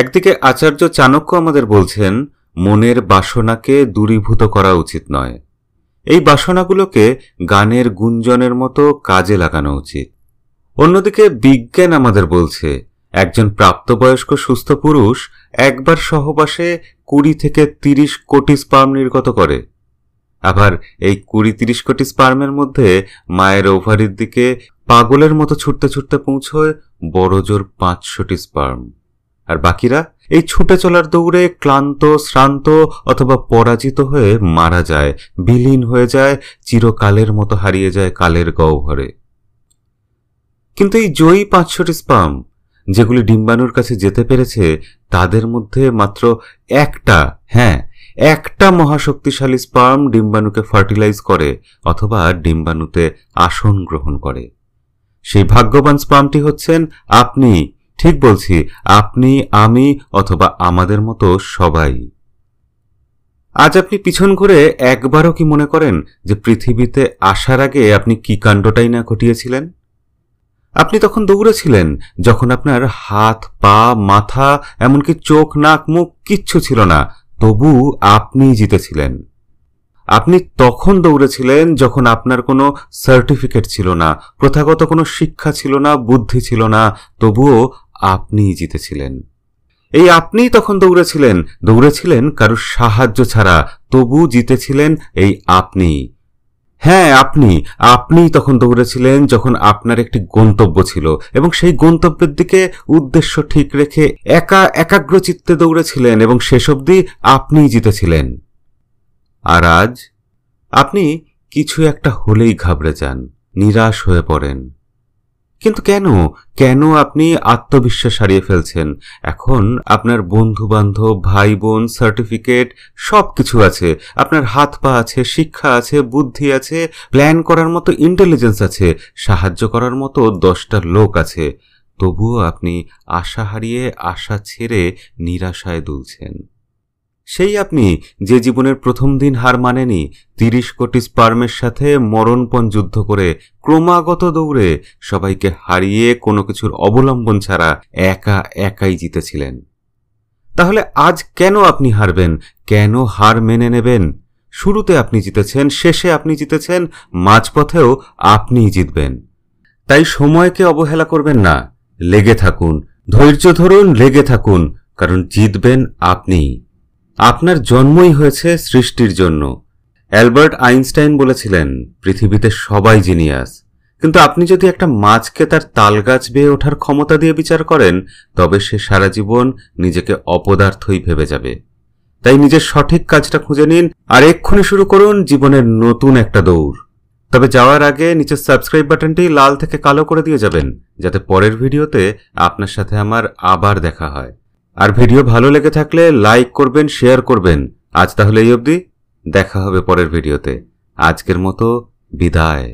একদিকে আচার্য চাণক্য আমাদের বলছেন মনের বাসনাকে দূরীভূত করা উচিত নয় এই বাসনাগুলোকে গানের গুঞ্জনের মতো কাজে লাগানো উচিত অন্যদিকে বিজ্ঞান আমাদের বলছে একজন প্রাপ্তবয়স্ক সুস্থ পুরুষ একবার সহবাসে কুড়ি থেকে তিরিশ কোটি স্পার্ম নির্গত করে আবার এই কুড়ি তিরিশ কোটি স্পার্মের মধ্যে মায়ের ওভারির দিকে পাগলের মতো ছুটতে ছুটতে পৌঁছয় বড়জোর পাঁচশোটি স্পার্ম আর বাকিরা এই ছুটে চলার দৌড়ে ক্লান্ত শ্রান্ত অথবা পরাজিত হয়ে মারা যায় বিলীন হয়ে যায় চিরকালের মতো হারিয়ে যায় কালের গহ্বরে কিন্তু এই জয়ী পাঁচশোটি স্পাম যেগুলি ডিম্বাণুর কাছে যেতে পেরেছে তাদের মধ্যে মাত্র একটা হ্যাঁ একটা মহাশক্তিশালী স্পার্ম ডিম্বাণুকে ফার্টিলাইজ করে অথবা ডিম্বাণুতে আসন গ্রহণ করে সেই ভাগ্যবান স্পামটি হচ্ছেন আপনি ঠিক বলছি আপনি আমি অথবা আমাদের মতো সবাই আজ আপনি পিছন ঘুরে একবারও কি মনে করেন যে পৃথিবীতে আসার আগে আপনি কি কাণ্ডটাই না ঘটিয়েছিলেন আপনি তখন দৌড়েছিলেন যখন আপনার হাত পা মাথা এমনকি চোখ নাক মুখ কিচ্ছু ছিল না তবু আপনি জিতেছিলেন আপনি তখন দৌড়েছিলেন যখন আপনার কোনো সার্টিফিকেট ছিল না প্রথাগত কোনো শিক্ষা ছিল না বুদ্ধি ছিল না তবুও আপনিই জিতেছিলেন এই আপনিই তখন দৌড়েছিলেন দৌড়েছিলেন কারোর সাহায্য ছাড়া তবু জিতেছিলেন এই আপনি হ্যাঁ আপনি আপনিই তখন দৌড়েছিলেন যখন আপনার একটি গন্তব্য ছিল এবং সেই গন্তব্যের দিকে উদ্দেশ্য ঠিক রেখে একা একাগ্র চিত্তে দৌড়েছিলেন এবং শেষ অবধি আপনিই জিতেছিলেন আর আজ আপনি কিছু একটা হলেই ঘাবড়ে যান নিরাশ হয়ে পড়েন কিন্তু কেন কেন আপনি আত্মবিশ্বাস হারিয়ে ফেলছেন এখন আপনার বন্ধু বান্ধব ভাই বোন সার্টিফিকেট সব কিছু আছে আপনার হাত পা আছে শিক্ষা আছে বুদ্ধি আছে প্ল্যান করার মতো ইন্টেলিজেন্স আছে সাহায্য করার মতো দশটা লোক আছে তবুও আপনি আশা হারিয়ে আশা ছেড়ে নিরাশায় দুলছেন সেই আপনি যে জীবনের প্রথম দিন হার মানেনি তিরিশ কোটি স্পার্মের সাথে মরণপণ যুদ্ধ করে ক্রমাগত দৌড়ে সবাইকে হারিয়ে কোনো কিছুর অবলম্বন ছাড়া একা একাই জিতেছিলেন তাহলে আজ কেন আপনি হারবেন কেন হার মেনে নেবেন শুরুতে আপনি জিতেছেন শেষে আপনি জিতেছেন মাঝপথেও আপনিই জিতবেন তাই সময়কে অবহেলা করবেন না লেগে থাকুন ধৈর্য ধরুন লেগে থাকুন কারণ জিতবেন আপনিই আপনার জন্মই হয়েছে সৃষ্টির জন্য অ্যালবার্ট আইনস্টাইন বলেছিলেন পৃথিবীতে সবাই জিনিয়াস কিন্তু আপনি যদি একটা মাছকে তার তালগাছ বেয়ে ওঠার ক্ষমতা দিয়ে বিচার করেন তবে সে সারা জীবন নিজেকে অপদার্থই ভেবে যাবে তাই নিজের সঠিক কাজটা খুঁজে নিন আর এক্ষুনি শুরু করুন জীবনের নতুন একটা দৌড় তবে যাওয়ার আগে নিচের সাবস্ক্রাইব বাটনটি লাল থেকে কালো করে দিয়ে যাবেন যাতে পরের ভিডিওতে আপনার সাথে আমার আবার দেখা হয় আর ভিডিও ভালো লেগে থাকলে লাইক করবেন শেয়ার করবেন আজ তাহলে এই অবধি দেখা হবে পরের ভিডিওতে আজকের মতো বিদায়